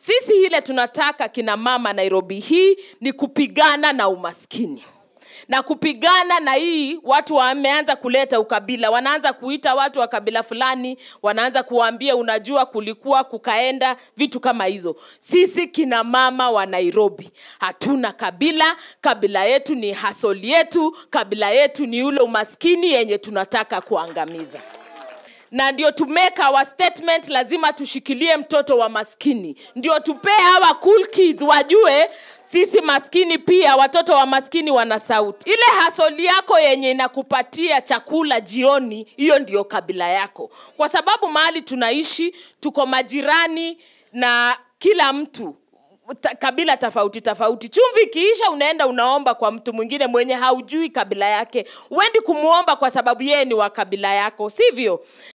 sisi ile tunataka kina mama nairobi hii ni kupigana na umaskini na kupigana na hii watu wameanza kuleta ukabila wanaanza kuita watu wa kabila fulani wanaanza kuwaambia unajua kulikuwa kukaenda vitu kama hizo sisi kina mama wa nairobi hatuna kabila kabila yetu ni hasoli yetu kabila yetu ni ule umaskini yenye tunataka kuangamiza na ndio to make our statement lazima tushikilie mtoto wa maskini ndio tupee hawa cool kids wajue sisi maskini pia watoto wa maskini wana sauti ile hasoli yako yenye inakupatia chakula jioni hiyo ndio kabila yako kwa sababu mahali tunaishi tuko majirani na kila mtu ta, kabila tofauti tofauti chumvi ikiisha unaenda unaomba kwa mtu mwingine mwenye haujui kabila yake uendi kumwomba kwa sababu yeye ni wa kabila yako sivyo